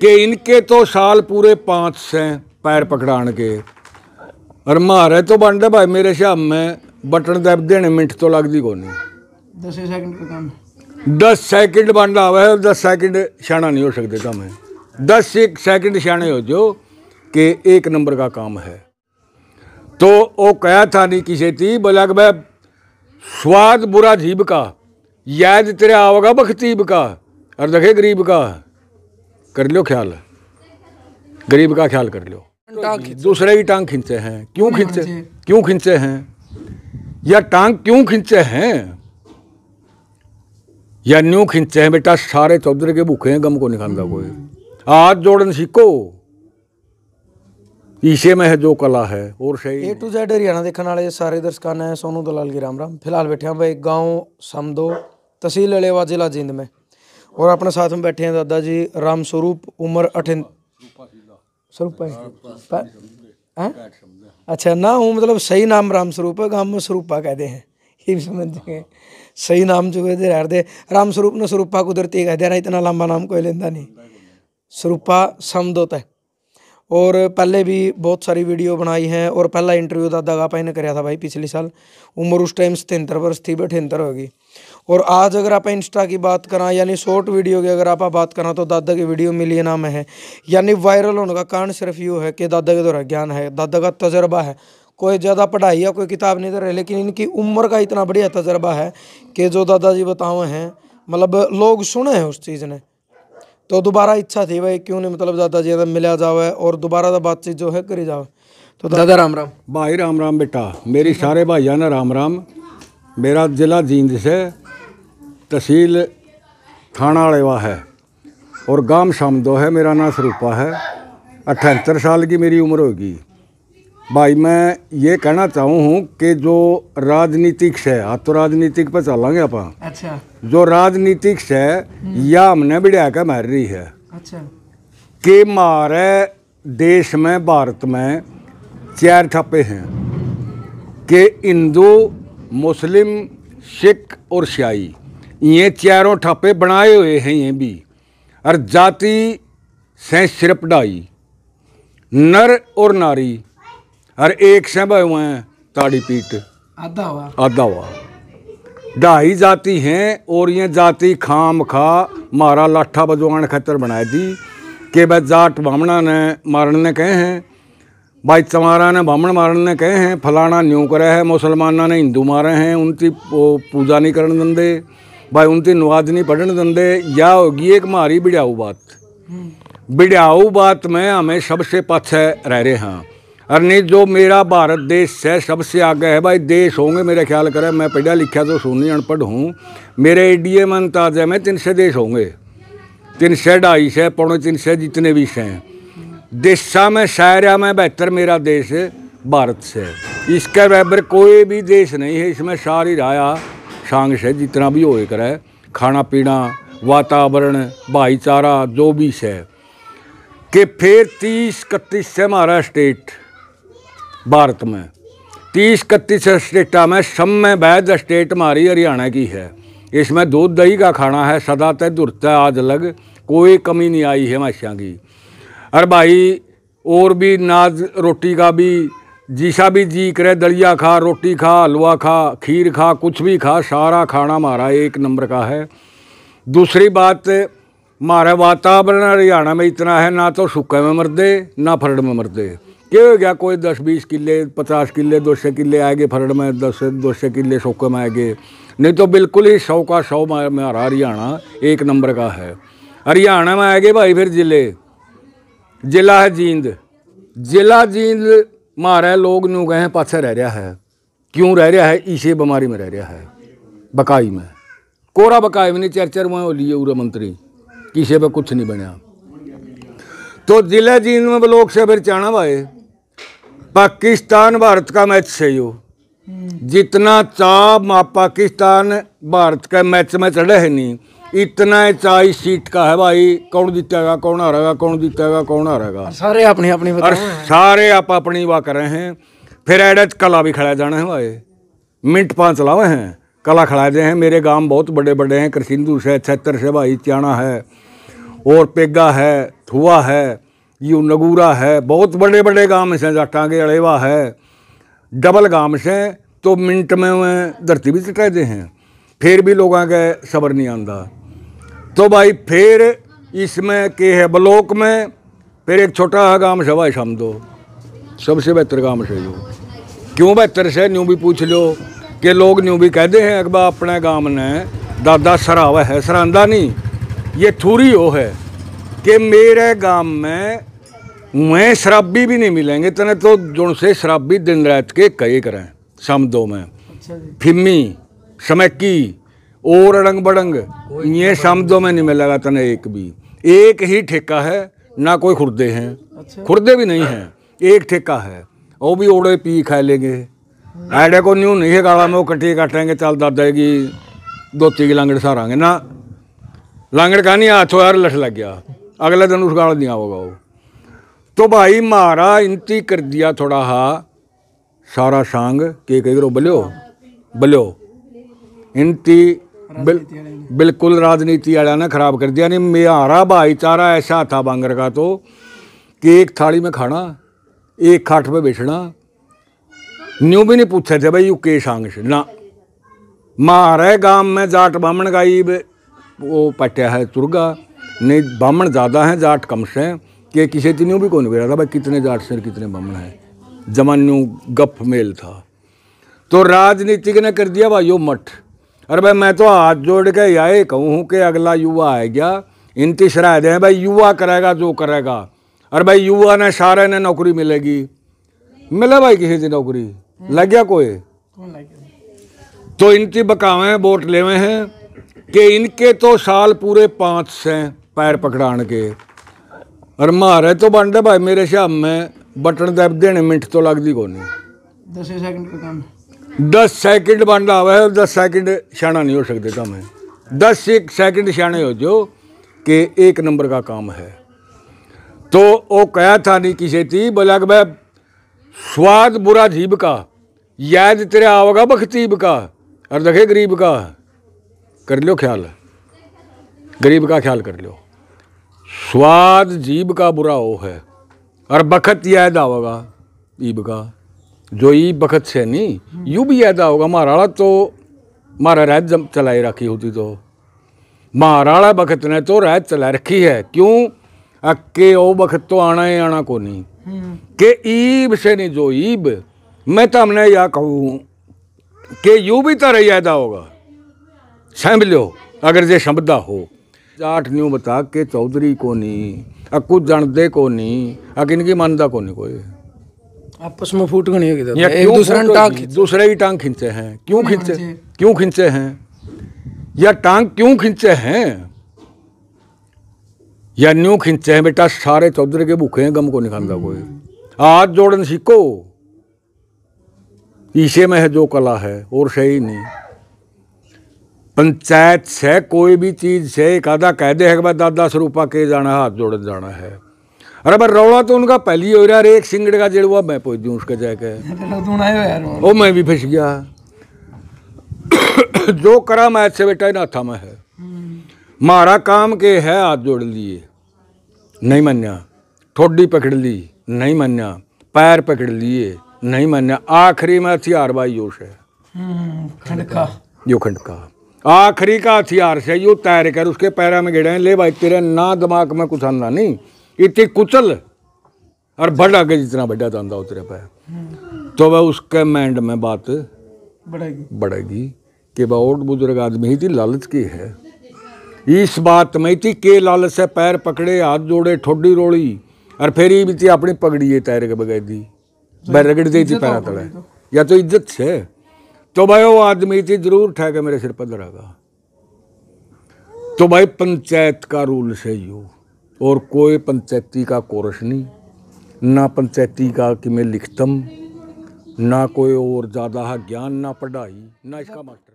कि इनके तो साल पूरे पाँच से पैर पकड़ान के और मारे तो दे भाई मेरे हिसाब में बटन दब देने मिनट तो लगती कौन दस सेकंड दस सेकंड बन रहा है दस सेकंड सियाणा नहीं हो सकते काम है दस एक सेकंड सियाणे हो जो कि एक नंबर का काम है तो वो कहा था नहीं किसी ती बोला कि स्वाद बुरा जीब का याद तेरा आवेगा बखतीब का और देखे गरीब का कर लो ख्याल गरीब का ख्याल कर लो दूसरे ही टांग खींचे हैं क्यों हाँ खींचे क्यों खींचे हैं या टांग क्यों खींचे हैं या न्यू खींचे हैं बेटा सारे चौधरी के भूखे हैं गम को नहीं खाता कोई आज जोड़न सीखो ईशे में है जो कला है और सही ए टू जेड हरियाणा देखने वाले सारे दर्शकान हैं सोनू दलाल की राम राम फिलहाल बैठे हैं भाई गांव समदो तहसील अलेवा जिला जींद में और अपने साथ में बैठे हैं दादा जी राम स्वरूप उम्र अठिन स्वरूप हाँ? अच्छा ना हूँ मतलब सही नाम राम स्वरूप है गाँव स्वरूपा कहते हैं ये भी समझ जाएंगे सही नाम जो कहते हर दे राम स्वरूप ने स्वरूपा कुदरती कह दिया इतना लंबा नाम कोई लेता नहीं स्वरूपा समद है और पहले भी बहुत सारी वीडियो बनाई हैं और पहला इंटरव्यू दादा गापाई ने कराया था भाई पिछले साल उम्र उस टाइम सतेंत्र वर्ष थी बठहत्तर होगी और आज अगर आप इंस्टा की बात करा यानी शॉर्ट वीडियो की अगर आप बात करा तो दादा की वीडियो मिलियन में है यानी वायरल होने का कारण सिर्फ यूँ है कि दादा के द्वारा ज्ञान है दादा का तजर्बा है कोई ज़्यादा पढ़ाई या कोई किताब नहीं दे रहे लेकिन इनकी उम्र का इतना बढ़िया तजर्बा है कि जो दादाजी बतावे हैं मतलब लोग सुने हैं उस चीज़ ने तो दोबारा इच्छा थी भाई क्यों नहीं मतलब दादाजी अगर मिला जावे और दोबारा तो बातचीत जो है करी जावे तो दादा राम राम भाई राम राम बेटा मेरी सारे भाई ने राम राम मेरा जिला जींद से तहसील थाना वा है और गांव शामदो है मेरा नाम सरूपा है अठहत्तर साल की मेरी उम्र होगी भाई मैं ये कहना चाहूँ हूँ कि जो राजनीतिक है आप तो राजनीतिक पर चलेंगे आप अच्छा जो राजनीतिक है हम्म। या हमने बिड़ा के मार रही है अच्छा के मारे देश में भारत में चार ठप्पे हैं कि हिंदू मुस्लिम सिख और शाही ये चारों ठप्पे बनाए हुए हैं ये भी और जाति से सिर्फ डाई नर और नारी और एक से भाई हुए ताड़ी पीट आधा हुआ आधा हुआ ढाई जाति हैं और ये जाति खाम खा मारा लाठा बजवान खतर बनाए दी के भाई जाट ब्राह्मणा ने मारन ने कहे हैं भाई चमारा ने ब्राह्मण मारन ने कहे हैं फलाना न्यू करे है मुसलमाना ने हिंदू मारे हैं उनकी पूजा नहीं करने देंदे भाई उनते नवाज नहीं पढ़ने दंदे या होगी एक मारी बिड़ाऊ बात बिड़ाऊ बात में हमें सबसे पाछे रह रहे हैं और नहीं जो मेरा भारत देश है सबसे आगे है भाई देश होंगे मेरे ख्याल करें मैं पढ़ा लिखा तो सोनी अनपढ़ हूँ मेरे ए डी एम अंताजे में तीन सौ देश होंगे तीन से ढाई से पौने तीन से जितने भी से देशा में शायरा में बेहतर मेरा देश भारत से इसके बराबर कोई भी देश नहीं है इसमें सारी राया सांग से जितना भी होए करे खाना पीना वातावरण भाईचारा जो भी से कि फिर तीस इकतीस से हमारा स्टेट भारत में तीस इकतीस स्टेटा में सब में वैध स्टेट हमारी हरियाणा की है इसमें दूध दही का खाना है सदा तय दुरत है आज अलग कोई कमी नहीं आई है मच्छियाँ की अरे भाई और भी नाज रोटी का भी जीशा भी जी करे दलिया खा रोटी खा हलवा खा खीर खा कुछ भी खा सारा खाना मारा एक नंबर का है दूसरी बात मारे वातावरण हरियाणा में इतना है ना तो सुखे में मरदे ना फरड़ में मरदे के हो गया कोई दस बीस किले पचास किले दो सौ किले गए फरड़ में दस दो सौ किले सुखे में आएंगे नहीं तो बिल्कुल ही सौ का सौ मारा हरियाणा एक नंबर का है हरियाणा में आएंगे भाई फिर ज़िले ज़िला है जींद ज़िला जींद लोग नू गए हैं ਪਾਸੇ रह रहा है क्यों रह रहा है इसे बीमारी में रह रहा है बकाई में कोरा बकाई में नहीं चार चार वहाँ लिए उरे मंत्री किसे पे कुछ नहीं बनया तो जिले जीन में लोग से फिर चाणा भाए पाकिस्तान भारत का मैच से यो जितना चाप पाकिस्तान भारत का मैच में चढ़े है नहीं इतना चाई सीट का है भाई कौन जीतेगा कौन हारेगा कौन जीतेगा कौन हारेगा सारे अपनी अपनी और सारे आप अपनी वाह कर रहे हैं फिर एड कला भी खड़ा जाना है भाई मिनट पाँच लावे हैं कला खड़ा दे हैं मेरे गांव बहुत बड़े बड़े हैं कृषिंदू से छतर से भाई च्याणा है और पेगा है थुआ है यू नगूरा है बहुत बड़े बड़े गांव से जाटा के अड़ेवा है डबल गांव से तो मिनट में धरती भी चटा दे हैं फिर भी लोगों के सबर नहीं आता तो भाई फिर इसमें के है ब्लॉक में फिर एक छोटा है गांव सभा शामदो सबसे बेहतर गांव से जो क्यों बेहतर से न्यू भी पूछ लो कि लोग न्यू भी कहते हैं अकबा अपने गांव ने दादा सराव है सरांदा नहीं ये थूरी हो है कि मेरे गांव में मैं शराबी भी नहीं मिलेंगे तने तो जुड़ से शराबी दिन रात के कई करें समदो में अच्छा फिम्मी समैकी और अड़ंग बड़ंग ये शब्दों में नहीं मिला जाता ना एक भी एक ही ठेका है ना कोई खुर्दे हैं अच्छा। खुर्दे भी नहीं हैं एक ठेका है वो भी ओड़े पी खा लेंगे हाँ। ऐडे को न्यू नहीं है गाड़ा में वो कटे काटेंगे चल दादा की धोती की लांगड़ सारांगे ना लांगड़ का नहीं हाथों यार लठ लग गया अगले दिन उस गाड़ दिया होगा वो तो भाई मारा इंती कर दिया थोड़ा हा सारा सांग के कही बलो बलो इंती बिल, बिल्कुल राजनीति वाला ने खराब कर दिया नहीं मेरा भाईचारा ऐसा था बांगर का तो कि एक थाली में खाना एक खाट में बेचना न्यू भी नहीं पूछे थे भाई यू के सांग ना मारे गांव में जाट ब्राह्मण का ही वो पट्या है तुर्गा नहीं ब्राह्मण ज़्यादा हैं जाट कम से कि किसी तीन भी कौन बेरा था भाई कितने जाट से कितने ब्राह्मण हैं जमान्यू गप मेल था तो राजनीतिक ने कर दिया भाई यो मठ अरे भाई मैं तो हाथ जोड़ के यही कहूँ कि अगला युवा है क्या इनकी शराय दें भाई युवा करेगा जो करेगा अरे भाई युवा ने सारे ने नौकरी मिलेगी मिले भाई किसी की नौकरी लग गया कोई तो इनकी बकावे वोट हुए हैं कि इनके तो साल पूरे पाँच से पैर पकड़ान के और मारे तो बन भाई मेरे हिसाब में बटन दब देने मिनट तो लगती कौन दस सेकंड का काम दस सेकंड बन रहा है और दस सेकंड शाना नहीं हो सकते काम तो है दस एक सेकंड शाने हो जो कि एक नंबर का काम है तो वो कहा था नहीं किसी थी बोला कि भाई स्वाद बुरा जीब का याद तेरा आवेगा बखतीब का और देखे गरीब का कर लो ख्याल गरीब का ख्याल कर लो स्वाद जीब का बुरा वो है और बखत याद आवेगा ईब का जो જોઈ बखत से नहीं यू भी યાદ होगा महाराला तो મારા રાજ चलाई रखी होती तो महाराला बखत ने तो रात चला रखी है क्यों अके ओ बखत तो आना ही आना को नहीं हम्म। के ईब से नहीं जो ईब मैं तो हमने या कहूँ के यू भी तो याद होगा समझ लो अगर जे शब्दा हो जाट न्यू बता के चौधरी को नहीं अ कुछ जानते को नहीं अ किनकी मानता को नहीं कोई आपस में फूट गए एक दूसरे टांग दूसरे टांग खींचे हैं क्यों हाँ, खींचे क्यों खींचे हैं या टांग क्यों खींचे हैं या न्यू खींचे हैं बेटा सारे चौधरी के भूखे हैं गम को निकालता कोई आज जोड़न सीखो ईशे में है जो कला है और सही नहीं पंचायत से कोई भी चीज़ से एक आधा कह दे है कि भाई दादा स्वरूपा के जाना है हाथ जोड़न जाना है अरे पर रौड़ा तो उनका पहली हो रहा एक सिंगड़ का जेड़वा मैं पहुंच दूँ उसका जाके तो ओ मैं भी फंस गया जो करा मैं से बेटा ना था मैं है मारा काम के है हाथ जोड़ लिए नहीं मन्या ठोडी पकड़ ली नहीं मन्या पैर पकड़ लिए नहीं मन्या आखिरी में हथियार भाई जोश है खंडका जो खंडका आखिरी का हथियार से यो तैर कर उसके पैरा में गिड़े ले भाई तेरे ना दिमाग में कुछ आंदा नहीं इतने कुचल और बढ़ा के जितना बड़ा दांदा उतरे पाया तो वह उसके माइंड में बात बढ़ेगी बढ़ेगी कि वह और बुजुर्ग आदमी ही थी लालच की है इस बात में थी के लालच से पैर पकड़े हाथ जोड़े ठोडी रोड़ी और फिर ही भी थी अपनी पगड़ी ये तैर के बगैर दी तो वह रगड़ दी थी पैरा तड़े तो। या तो इज्जत से तो भाई वो आदमी थी जरूर ठहके मेरे सिर पर दरागा तो भाई पंचायत का रूल से यू और कोई पंचायती का कोरस नहीं ना पंचायती का कि मैं लिखतम ना कोई और ज़्यादा ज्ञान ना पढ़ाई ना इसका